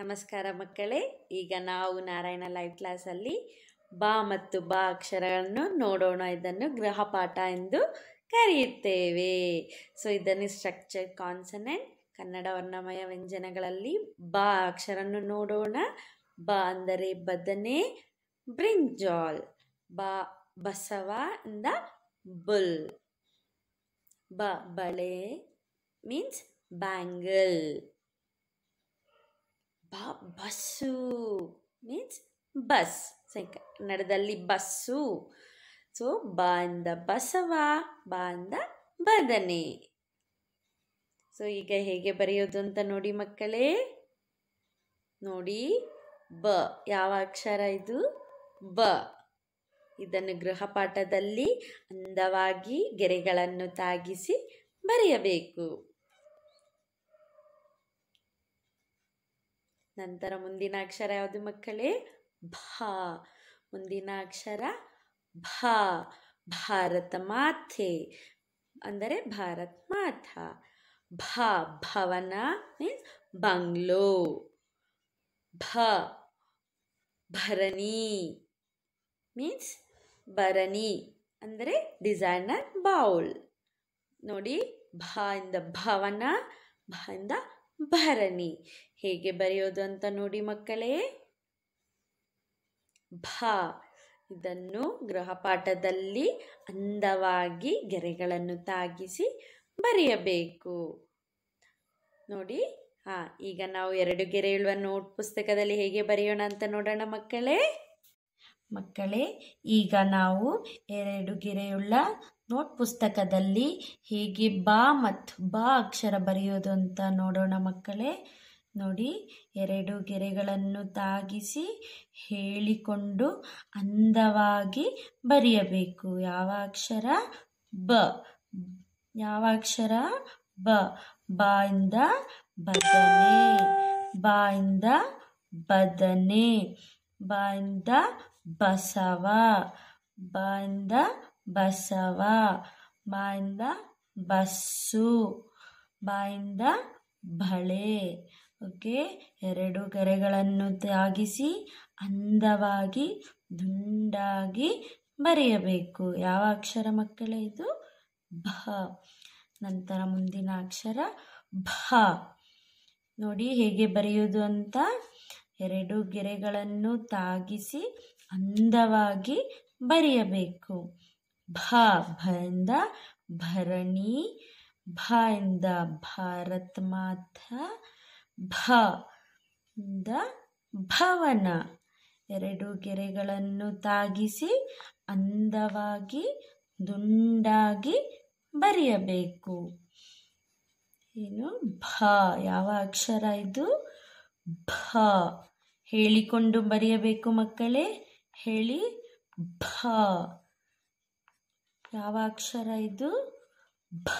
ನಮಸ್ಕಾರ ಮಕ್ಕಳೇ ಈಗ ನಾವು ನಾರಾಯಣ ಲೈವ್ ಕ್ಲಾಸಲ್ಲಿ ಬಾ ಮತ್ತು ಬಾ ಅಕ್ಷರಗಳನ್ನು ನೋಡೋಣ ಇದನ್ನು ಗೃಹಪಾಠ ಎಂದು ಕರೆಯುತ್ತೇವೆ ಸೊ ಇದನ್ನು ಸ್ಟ್ರಕ್ಚರ್ ಕಾನ್ಸನೆಂಟ್ ಕನ್ನಡ ವರ್ಣಮಯ ವ್ಯಂಜನಗಳಲ್ಲಿ ಬಾ ಅಕ್ಷರನ್ನು ನೋಡೋಣ ಬ ಅಂದರೆ ಬದನೆ ಬ್ರಿಂಜಾಲ್ ಬಾ ಬಸವ ಇಂದ ಬುಲ್ ಬ ಬಳೆ ಮೀನ್ಸ್ ಬ್ಯಾಂಗಲ್ ಬಾ ಬಸ್ಸು ಮೀನ್ಸ್ ಬಸ್ ಸೈಕ ನಡೆದಲ್ಲಿ ಬಸ್ಸು ಸೊ ಬಂದ ಬಸವ ಬಂದ ಬದನೆ ಸೊ ಈಗ ಹೇಗೆ ಬರೆಯೋದು ಅಂತ ನೋಡಿ ಮಕ್ಕಳೇ ನೋಡಿ ಬ ಯಾವ ಅಕ್ಷರ ಇದು ಬ ಇದನ್ನು ಗೃಹಪಾಠದಲ್ಲಿ ಅಂದವಾಗಿ ಗೆರೆಗಳನ್ನು ತಾಗಿಸಿ ಬರೆಯಬೇಕು ನಂತರ ಮುಂದಿನ ಅಕ್ಷರ ಯಾವುದು ಮಕ್ಕಳೇ ಭ ಮುಂದಿನ ಅಕ್ಷರ ಭ ಭಾರತ ಮಾಥೆ. ಅಂದರೆ ಭಾರತ್ ಮಾಥ ಭಾ ಭವನ ಮೀನ್ಸ್ ಬಂಗ್ಲೋ ಭ ಭರಣಿ ಮೀನ್ಸ್ ಭರಣಿ ಅಂದರೆ ಡಿಸೈನರ್ ಬೌಲ್ ನೋಡಿ ಭ ಇಂದ ಭವನ ಭ ಇಂದ ಭರಣಿ ಹೇಗೆ ಬರೆಯೋದು ಅಂತ ನೋಡಿ ಮಕ್ಕಳೇ ಭ ಇದನ್ನು ಗೃಹಪಾಠದಲ್ಲಿ ಅಂದವಾಗಿ ಗೆರೆಗಳನ್ನು ತಾಗಿಸಿ ಬರೆಯಬೇಕು ನೋಡಿ ಹಾ ಈಗ ನಾವು ಎರಡು ಗೆರೆ ಇಳುವ ನೋಟ್ ಪುಸ್ತಕದಲ್ಲಿ ಹೇಗೆ ಬರೆಯೋಣ ಅಂತ ನೋಡೋಣ ಮಕ್ಕಳೇ ಮಕ್ಕಳೇ ಈಗ ನಾವು ಎರಡು ಗೆರೆಯುಳ್ಳ ನೋಟ್ ಪುಸ್ತಕದಲ್ಲಿ ಹೇಗೆ ಬಾ ಮತ್ತು ಬಾ ಅಕ್ಷರ ಬರೆಯೋದು ಅಂತ ನೋಡೋಣ ಮಕ್ಕಳೇ ನೋಡಿ ಎರಡು ಗೆರೆಗಳನ್ನು ತಾಗಿಸಿ ಹೇಳಿಕೊಂಡು ಅಂದವಾಗಿ ಬರೆಯಬೇಕು ಯಾವ ಅಕ್ಷರ ಬ ಯಾವ ಅಕ್ಷರ ಬ ಬಾಯಿಂದ ಬದನೆ ಬಾಯಿಂದ ಬದನೆ ಬಾಯಿಂದ ಬಸವ ಬಾಯಿಂದ ಬಸವ ಬಾಯಿಂದ ಬಸ್ಸು ಬಾಯಿಂದ ಬಳೆ ಓಕೆ ಎರಡು ಗೆರೆಗಳನ್ನು ತಾಗಿಸಿ ಅಂದವಾಗಿ ದುಂಡಾಗಿ ಬರೆಯಬೇಕು ಯಾವ ಅಕ್ಷರ ಮಕ್ಕಳೇ ಇದು ಭ ನಂತರ ಮುಂದಿನ ಅಕ್ಷರ ಭ ನೋಡಿ ಹೇಗೆ ಬರೆಯೋದು ಅಂತ ಎರಡು ಗೆರೆಗಳನ್ನು ತಾಗಿಸಿ ಅಂದವಾಗಿ ಬರೆಯಬೇಕು ಭ ಭರಣಿ ಭ ಇಂದ ಭಾರತ್ ಮಾತ ಭ ಇಂದ ಭವನ ಎರಡು ಗೆರೆಗಳನ್ನು ತಾಗಿಸಿ ಅಂದವಾಗಿ ದುಂಡಾಗಿ ಬರೆಯಬೇಕು ಏನು ಭ ಯಾವ ಅಕ್ಷರ ಇದು ಭ ಹೇಳಿಕೊಂಡು ಬರೆಯಬೇಕು ಮಕ್ಕಳೇ ಹೇಳಿ ಭ ಯಾವ ಅಕ್ಷರ ಇದು ಭ